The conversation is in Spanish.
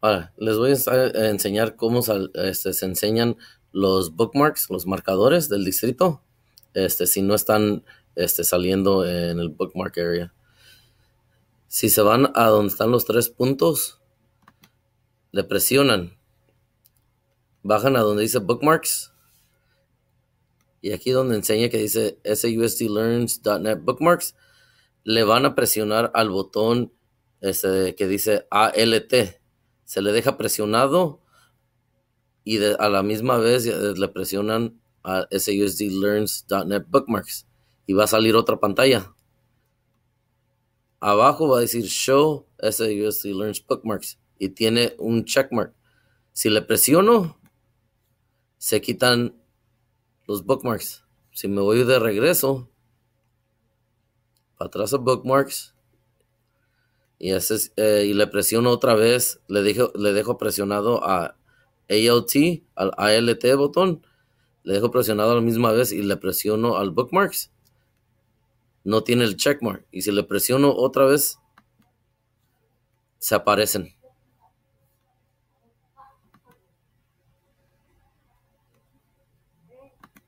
Ahora, les voy a eh, enseñar cómo este, se enseñan los bookmarks, los marcadores del distrito, este, si no están este, saliendo en el bookmark area. Si se van a donde están los tres puntos, le presionan, bajan a donde dice bookmarks, y aquí donde enseña que dice susdlearns.net bookmarks, le van a presionar al botón este, que dice ALT se le deja presionado y a la misma vez eh, le presionan a susdlearns.net bookmarks y va a salir otra pantalla. Abajo va a decir show susdlearns bookmarks y tiene un checkmark. Si le presiono, se quitan los bookmarks. Si me voy de regreso, para atrás a bookmarks, y, eh, y le presiono otra vez, le dejo, le dejo presionado a ALT, al ALT botón, le dejo presionado a la misma vez y le presiono al bookmarks, no tiene el checkmark. Y si le presiono otra vez, se aparecen.